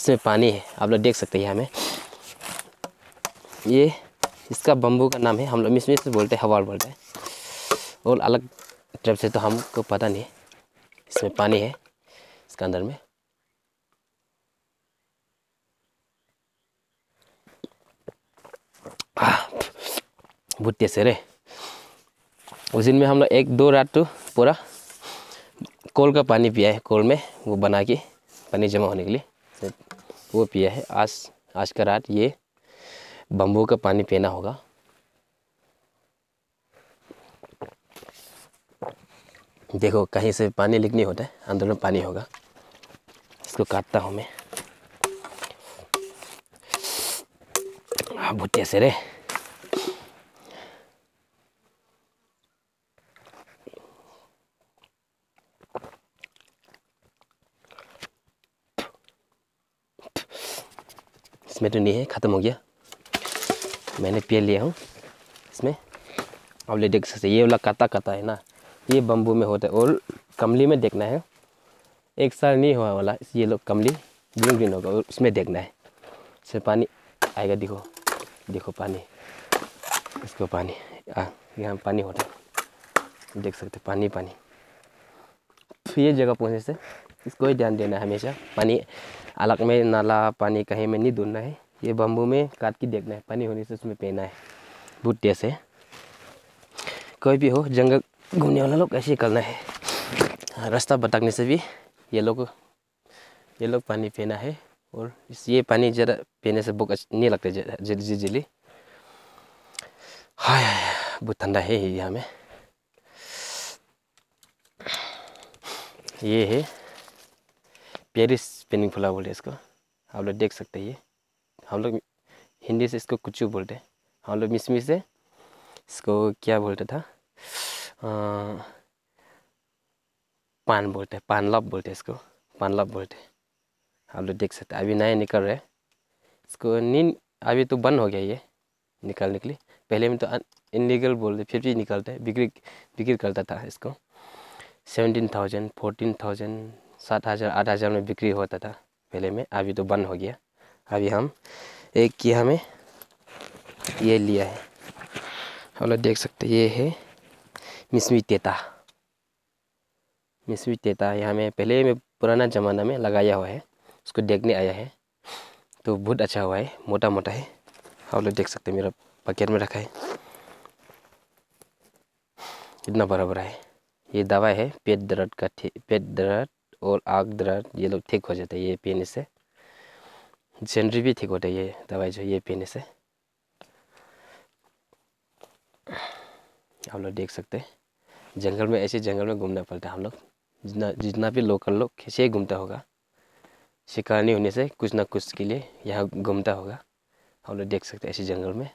इसमें पानी है आप लोग देख सकते हैं हमें ये इसका बम्बू का नाम है हम लोग इसमें से बोलते हैं हवा बोलते हैं और अलग ट्रेप से तो हमको पता नहीं इसमें पानी है इसका अंदर में भुट्टे से रे उस दिन में हम लोग एक दो रात तो पूरा कोल का पानी पिया है कोल में वो बना के पानी जमा होने के लिए आपने वो पिया है आज आज का रात ये बम्बू का पानी पीना होगा देखो कहीं से पानी लीक नहीं होता है अंदर में पानी होगा इसको काटता हूँ मैं हाँ, भुट्टे से रे इसमें तो नहीं है ख़त्म हो गया मैंने पेड़ लिया हूँ इसमें अब ले देख सकते ये वाला काता कता है ना ये बम्बू में होता है और कमली में देखना है एक साल नहीं हुआ वाला ये लोग कमली ग्रीन ग्रीन होगा और उसमें देखना है इससे पानी आएगा देखो देखो पानी इसको पानी यहाँ पानी होता है देख सकते पानी पानी ये जगह पहुँचने से इसको ही ध्यान देना है हमेशा पानी अलग में नाला पानी कहीं में नहीं ढूंढना है ये बम्बू में काट के देखना है पानी होने से उसमें पहना है भुट्टे से कोई भी हो जंगल घूमने वाला लोग ऐसे करना है रास्ता भटकने से भी ये लोग ये लोग पानी पीना है और इस ये पानी ज़रा पीने से बहुत अच्छा नहीं लगता जल्दी जल्दी हाय बहुत ठंडा है यहाँ में ये है पेरिस स्पिनिंग फुला बोलते इसको आप लोग देख सकते हैं ये हम लोग हिंदी से इसको कुचू बोलते हैं हम लोग मिस से इसको क्या बोलते था आ, पान बोलते हैं लब बोलते इसको पान लब बोलते हम आप लोग देख सकते हैं अभी नया निकल रहे इसको नींद अभी तो बंद हो गया ये निकल के लिए पहले में तो इनलीगल बोलते फिर भी निकलते बिक्री बिक्री करता था इसको सेवेंटीन थाउजेंड फोर्टीन थाउजेंड सात हज़ार आठ हज़ार में बिक्री होता था पहले में अभी तो बंद हो गया अभी हम एक की हमें ये लिया है हम लोग देख सकते ये है मिसमी तेता मिसमी तेता यहाँ में पहले में पुराना ज़माना में लगाया हुआ है उसको देखने आया है तो बहुत अच्छा हुआ है मोटा मोटा है हम लोग देख सकते मेरा पकेट में रखा है इतना बराबर है ये दवा है पेट दर्द का पेट दर्द और आग दर्द ये लोग ठीक हो जाता है ये पीने से जनरी भी ठीक होता है ये दवाई जो ये पीने से आप लोग देख सकते हैं जंगल में ऐसे जंगल में घूमना पड़ता है हम लोग जितना जितना भी लोकल लोग कैसे घूमता होगा शिकार नहीं होने से कुछ ना कुछ के लिए यहाँ घूमता होगा हम लोग देख सकते हैं ऐसे जंगल में